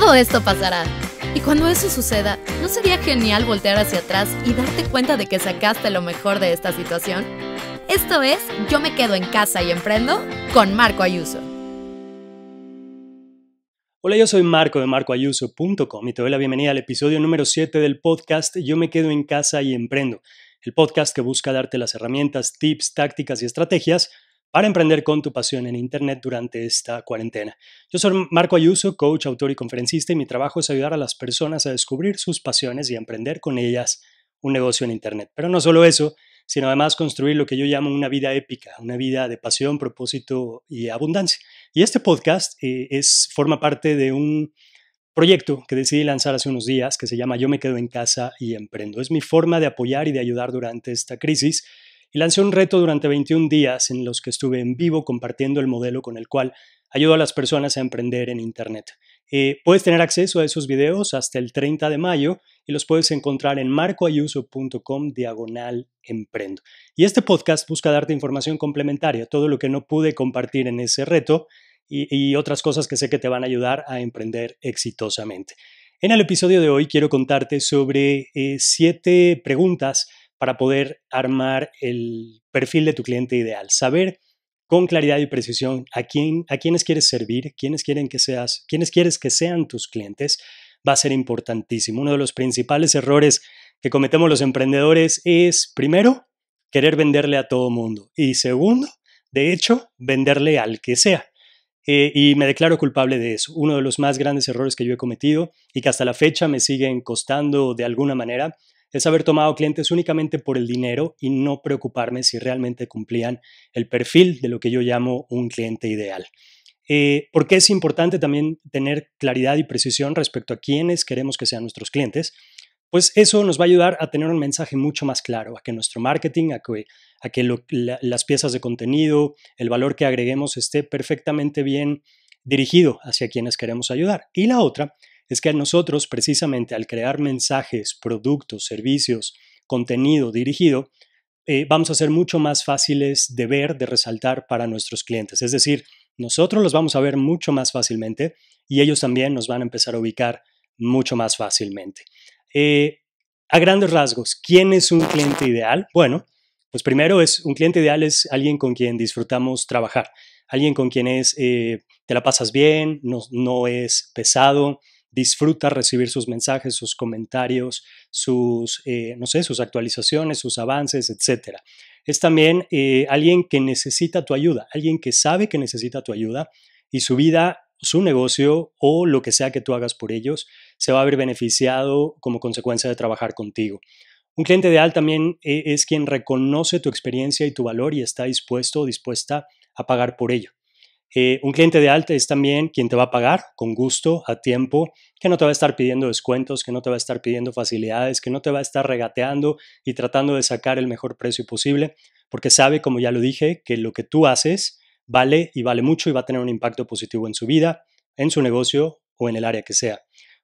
Todo esto pasará. Y cuando eso suceda, ¿no sería genial voltear hacia atrás y darte cuenta de que sacaste lo mejor de esta situación? Esto es Yo me quedo en casa y emprendo con Marco Ayuso. Hola, yo soy Marco de marcoayuso.com y te doy la bienvenida al episodio número 7 del podcast Yo me quedo en casa y emprendo, el podcast que busca darte las herramientas, tips, tácticas y estrategias para emprender con tu pasión en Internet durante esta cuarentena. Yo soy Marco Ayuso, coach, autor y conferencista, y mi trabajo es ayudar a las personas a descubrir sus pasiones y emprender con ellas un negocio en Internet. Pero no solo eso, sino además construir lo que yo llamo una vida épica, una vida de pasión, propósito y abundancia. Y este podcast eh, es, forma parte de un proyecto que decidí lanzar hace unos días que se llama Yo me quedo en casa y emprendo. Es mi forma de apoyar y de ayudar durante esta crisis y lancé un reto durante 21 días en los que estuve en vivo compartiendo el modelo con el cual ayudo a las personas a emprender en Internet. Eh, puedes tener acceso a esos videos hasta el 30 de mayo y los puedes encontrar en marcoayuso.com diagonal emprendo. Y este podcast busca darte información complementaria, todo lo que no pude compartir en ese reto y, otras cosas que sé que te van a ayudar a emprender exitosamente. En el episodio de hoy quiero contarte sobre eh, siete preguntas para poder armar el perfil de tu cliente ideal, saber con claridad y precisión a quién a quiénes quieres servir, quiénes quieren que seas, quiénes quieres que sean tus clientes va a ser importantísimo. Uno de los principales errores que cometemos los emprendedores es primero querer venderle a todo mundo y segundo, de hecho, venderle al que sea. Eh, y me declaro culpable de eso. Uno de los más grandes errores que yo he cometido y que hasta la fecha me siguen costando de alguna manera es haber tomado clientes únicamente por el dinero y no preocuparme si realmente cumplían el perfil de lo que yo llamo un cliente ideal. Eh, porque es importante también tener claridad y precisión respecto a quiénes queremos que sean nuestros clientes, pues eso nos va a ayudar a tener un mensaje mucho más claro, a que nuestro marketing, a que, las piezas de contenido, el valor que agreguemos esté perfectamente bien dirigido hacia quienes queremos ayudar. Y la otra es que nosotros, precisamente al crear mensajes, productos, servicios, contenido dirigido, eh, vamos a ser mucho más fáciles de ver, de resaltar para nuestros clientes. Es decir, nosotros los vamos a ver mucho más fácilmente y ellos también nos van a empezar a ubicar mucho más fácilmente. Eh, a grandes rasgos, ¿quién es un cliente ideal? Bueno, pues primero es un cliente ideal es alguien con quien disfrutamos trabajar, alguien con quien es eh, te la pasas bien, no es pesado, disfruta recibir sus mensajes, sus comentarios, sus, eh, no sé, sus actualizaciones, sus avances, etc. Es también eh, alguien que necesita tu ayuda, alguien que sabe que necesita tu ayuda y su vida, su negocio o lo que sea que tú hagas por ellos se va a ver beneficiado como consecuencia de trabajar contigo. Un cliente ideal también eh, es quien reconoce tu experiencia y tu valor y está dispuesto o dispuesta a pagar por ello. Eh, un cliente de alta es también quien te va a pagar con gusto, a tiempo, que no te va a estar pidiendo descuentos, que no te va a estar pidiendo facilidades, que no te va a estar regateando y tratando de sacar el mejor precio posible, porque sabe, como ya lo dije, que lo que tú haces vale y vale mucho y va a tener un impacto positivo en su vida, en su negocio o en el área que sea.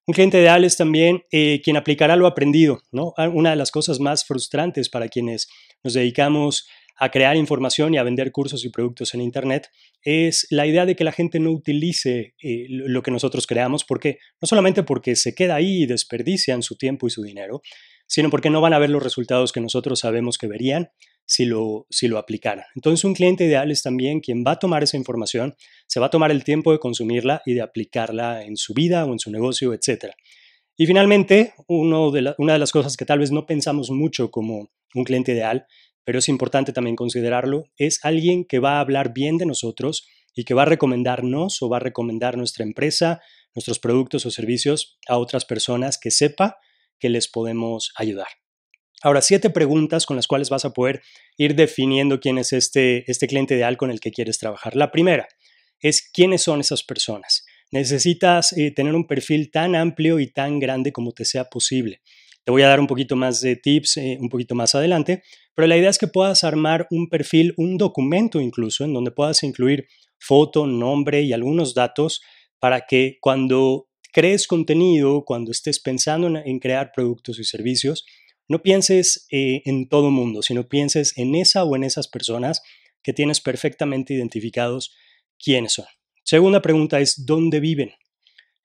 Un cliente ideal es también eh, quien aplicará lo aprendido, ¿no? Ah, una de las cosas más frustrantes para quienes nos dedicamos a crear información y a vender cursos y productos en Internet es la idea de que la gente no utilice eh, lo que nosotros creamos, porque no solamente porque se queda ahí y desperdician su tiempo y su dinero, sino porque no van a ver los resultados que nosotros sabemos que verían si lo, si lo aplicaran. Entonces un cliente ideal es también quien va a tomar esa información, se va a tomar el tiempo de consumirla y de aplicarla en su vida o en su negocio, etc. Y finalmente, uno de una de las cosas que tal vez no pensamos mucho como un cliente ideal pero es importante también considerarlo, es alguien que va a hablar bien de nosotros y que va a recomendarnos o va a recomendar nuestra empresa, nuestros productos o servicios a otras personas que sepa que les podemos ayudar. Ahora, siete preguntas con las cuales vas a poder ir definiendo quién es este, este cliente ideal con el que quieres trabajar. La primera es quiénes son esas personas. Necesitas eh, tener un perfil tan amplio y tan grande como te sea posible. Te voy a dar un poquito más de tips eh, un poquito más adelante, pero la idea es que puedas armar un perfil, un documento incluso, en donde puedas incluir foto, nombre y algunos datos para que cuando crees contenido, cuando estés pensando en, crear productos y servicios, no pienses eh, en todo mundo, sino pienses en esa o en esas personas que tienes perfectamente identificados quiénes son. Segunda pregunta es, ¿dónde viven?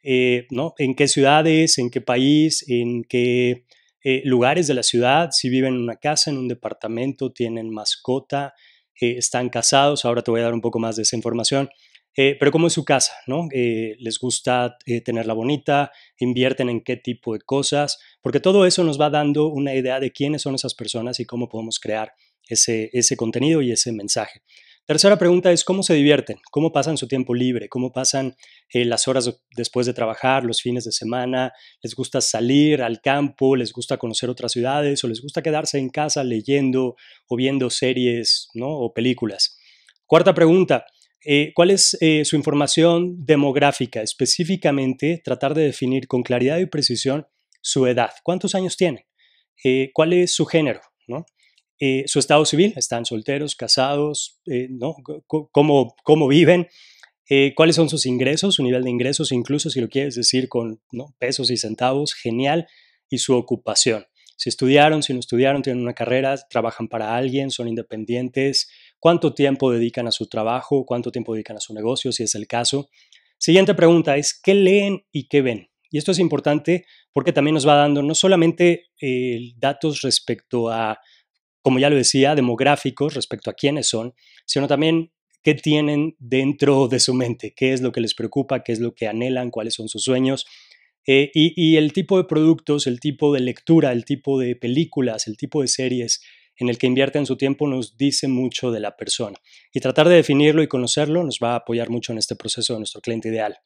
Eh, ¿no? En qué ciudades, en qué país, en qué eh, lugares de la ciudad, si viven en una casa, en un departamento, tienen mascota, eh, están casados, ahora te voy a dar un poco más de esa información. pero cómo es su casa, ¿no? les gusta tenerla bonita, invierten en qué tipo de cosas, porque todo eso nos va dando una idea de quiénes son esas personas y cómo podemos crear ese, ese contenido y ese mensaje. Tercera pregunta es cómo se divierten, cómo pasan su tiempo libre, cómo pasan eh, las horas después de trabajar, los fines de semana, les gusta salir al campo, les gusta conocer otras ciudades o les gusta quedarse en casa leyendo o viendo series o películas. Cuarta pregunta, eh, ¿Cuál es eh, su información demográfica? Específicamente, tratar de definir con claridad y precisión su edad. ¿Cuántos años tiene? ¿Cuál es su género? ¿no? Eh, su estado civil, están solteros, casados, eh, ¿no? ¿Cómo, cómo viven, eh, cuáles son sus ingresos, su nivel de ingresos, incluso si lo quieres decir con pesos y centavos, genial, y su ocupación. Si estudiaron, si no estudiaron, tienen una carrera, trabajan para alguien, son independientes, cuánto tiempo dedican a su trabajo, cuánto tiempo dedican a su negocio, si es el caso. Siguiente pregunta es, ¿qué leen y qué ven? Y esto es importante porque también nos va dando no solamente datos respecto a como ya lo decía, demográficos respecto a quiénes son, sino también qué tienen dentro de su mente, qué es lo que les preocupa, qué es lo que anhelan, cuáles son sus sueños. Eh, y, el tipo de productos, el tipo de lectura, el tipo de películas, el tipo de series en el que invierten su tiempo nos dice mucho de la persona. Y tratar de definirlo y conocerlo nos va a apoyar mucho en este proceso de nuestro cliente ideal.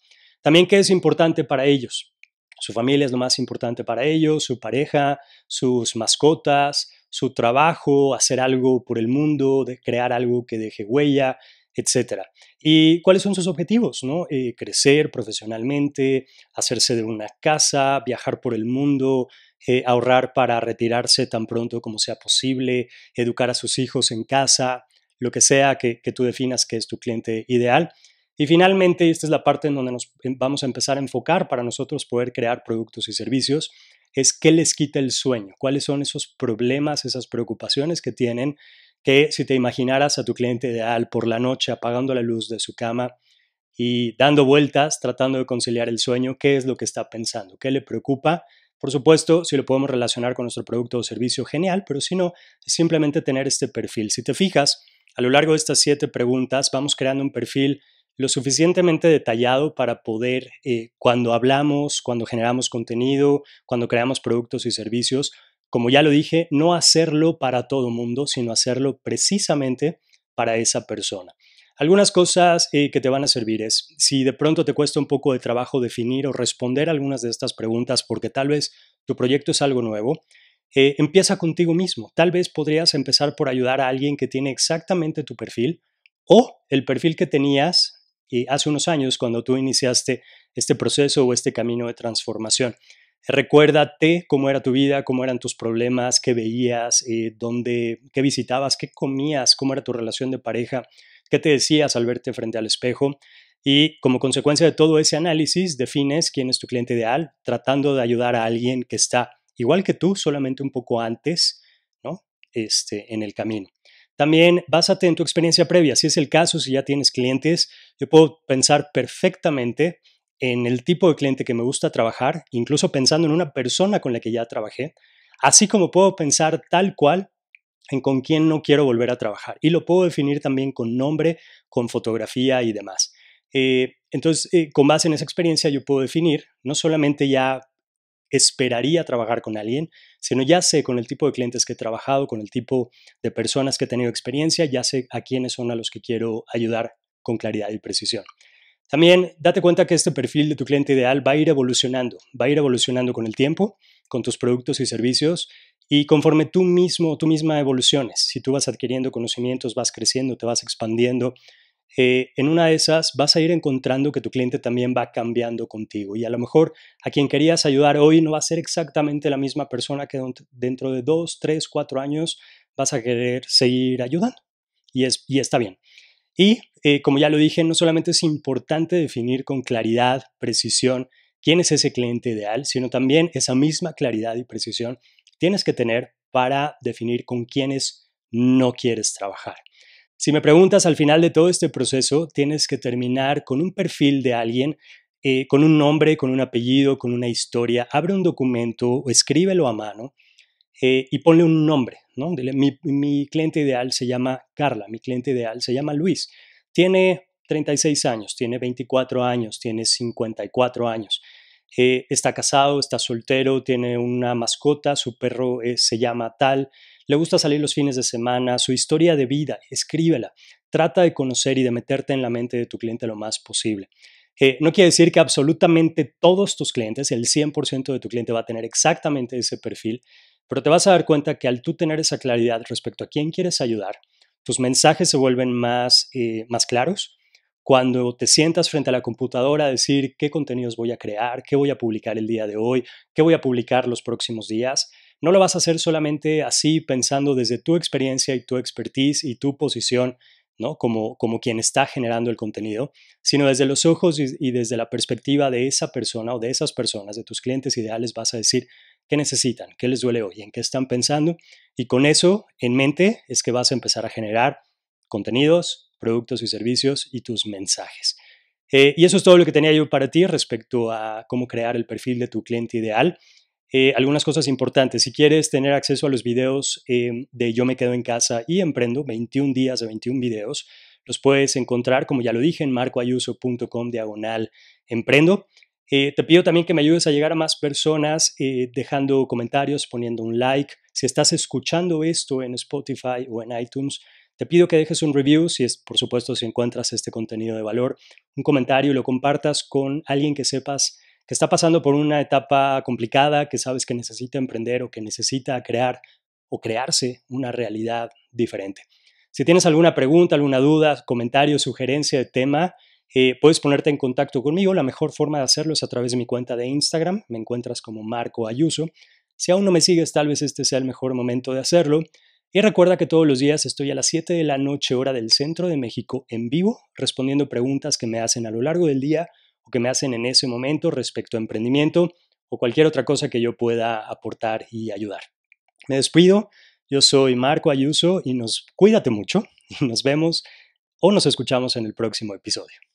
También qué es importante para ellos. Su familia es lo más importante para ellos, su pareja, sus mascotas, su trabajo, hacer algo por el mundo, de crear algo que deje huella, etc. ¿Y cuáles son sus objetivos? ¿no? Eh, crecer profesionalmente, hacerse de una casa, viajar por el mundo, eh, ahorrar para retirarse tan pronto como sea posible, educar a sus hijos en casa, lo que sea que, que tú definas que es tu cliente ideal. Y finalmente, esta es la parte en donde nos vamos a empezar a enfocar para nosotros poder crear productos y servicios es qué les quita el sueño, cuáles son esos problemas, esas preocupaciones que tienen, que si te imaginaras a tu cliente ideal por la noche apagando la luz de su cama y dando vueltas, tratando de conciliar el sueño, qué es lo que está pensando, qué le preocupa. Por supuesto, si lo podemos relacionar con nuestro producto o servicio, genial, pero si no, simplemente tener este perfil. Si te fijas, a lo largo de estas siete preguntas vamos creando un perfil lo suficientemente detallado para poder, eh, cuando hablamos, cuando generamos contenido, cuando creamos productos y servicios, como ya lo dije, no hacerlo para todo mundo, sino hacerlo precisamente para esa persona. Algunas cosas eh, que te van a servir es, si de pronto te cuesta un poco de trabajo definir o responder algunas de estas preguntas porque tal vez tu proyecto es algo nuevo, eh, empieza contigo mismo. Tal vez podrías empezar por ayudar a alguien que tiene exactamente tu perfil o el perfil que tenías y hace unos años cuando tú iniciaste este proceso o este camino de transformación. Recuérdate cómo era tu vida, cómo eran tus problemas, qué veías, eh, dónde, qué visitabas, qué comías, cómo era tu relación de pareja, qué te decías al verte frente al espejo. Y como consecuencia de todo ese análisis, defines quién es tu cliente ideal, tratando de ayudar a alguien que está igual que tú, solamente un poco antes, ¿no? Este, en el camino. También básate en tu experiencia previa. Si es el caso, si ya tienes clientes, yo puedo pensar perfectamente en el tipo de cliente que me gusta trabajar, incluso pensando en una persona con la que ya trabajé, así como puedo pensar tal cual en con quién no quiero volver a trabajar. Y lo puedo definir también con nombre, con fotografía y demás. Eh, entonces, eh, con base en esa experiencia, yo puedo definir no solamente ya esperaría trabajar con alguien, sino ya sé con el tipo de clientes que he trabajado, con el tipo de personas que he tenido experiencia, ya sé a quiénes son a los que quiero ayudar con claridad y precisión. También date cuenta que este perfil de tu cliente ideal va a ir evolucionando, va a ir evolucionando con el tiempo, con tus productos y servicios y conforme tú mismo, tú misma evoluciones. Si tú vas adquiriendo conocimientos, vas creciendo, te vas expandiendo, eh, en una de esas vas a ir encontrando que tu cliente también va cambiando contigo y a lo mejor a quien querías ayudar hoy no va a ser exactamente la misma persona que dentro de dos, tres, cuatro años vas a querer seguir ayudando y, está bien. Y eh, como ya lo dije, no solamente es importante definir con claridad, precisión, quién es ese cliente ideal, sino también esa misma claridad y precisión tienes que tener para definir con quiénes no quieres trabajar. Si me preguntas, al final de todo este proceso tienes que terminar con un perfil de alguien, eh, con un nombre, con un apellido, con una historia. Abre un documento o escríbelo a mano eh, y ponle un nombre. mi, cliente ideal se llama Carla, mi cliente ideal se llama Luis. Tiene 36 años, tiene 24 años, tiene 54 años. Eh, está casado, está soltero, tiene una mascota, su perro se llama tal, le gusta salir los fines de semana, su historia de vida, escríbela. Trata de conocer y de meterte en la mente de tu cliente lo más posible. Eh, no quiere decir que absolutamente todos tus clientes, el 100% de tu cliente va a tener exactamente ese perfil, pero te vas a dar cuenta que al tú tener esa claridad respecto a quién quieres ayudar, tus mensajes se vuelven más, eh, más claros. Cuando te sientas frente a la computadora a decir qué contenidos voy a crear, qué voy a publicar el día de hoy, qué voy a publicar los próximos días, no lo vas a hacer solamente así pensando desde tu experiencia y tu expertise y tu posición, ¿no? Como, quien está generando el contenido, sino desde los ojos y, desde la perspectiva de esa persona o de esas personas, de tus clientes ideales, vas a decir qué necesitan, qué les duele hoy, en qué están pensando. Y con eso en mente es que vas a empezar a generar contenidos, productos y servicios y tus mensajes. Eh, y eso es todo lo que tenía yo para ti respecto a cómo crear el perfil de tu cliente ideal. Eh, algunas cosas importantes. Si quieres tener acceso a los videos eh, de Yo me quedo en casa y emprendo, 21 días de 21 videos, los puedes encontrar, como ya lo dije, en marcoayuso.com diagonal emprendo. Eh, te pido también que me ayudes a llegar a más personas dejando comentarios, poniendo un like. Si estás escuchando esto en Spotify o en iTunes, te pido que dejes un review, si es, por supuesto, si encuentras este contenido de valor, un comentario y lo compartas con alguien que sepas que está pasando por una etapa complicada, que sabes que necesita emprender o que necesita crear o crearse una realidad diferente. Si tienes alguna pregunta, alguna duda, comentario, sugerencia de tema, eh, puedes ponerte en contacto conmigo. La mejor forma de hacerlo es a través de mi cuenta de Instagram. Me encuentras como Marco Ayuso. Si aún no me sigues, tal vez este sea el mejor momento de hacerlo. Y recuerda que todos los días estoy a las 7 de la noche hora del centro de México en vivo, respondiendo preguntas que me hacen a lo largo del día que me hacen en ese momento respecto a emprendimiento o cualquier otra cosa que yo pueda aportar y ayudar. Me despido, yo soy Marco Ayuso y nos cuídate mucho nos vemos o nos escuchamos en el próximo episodio.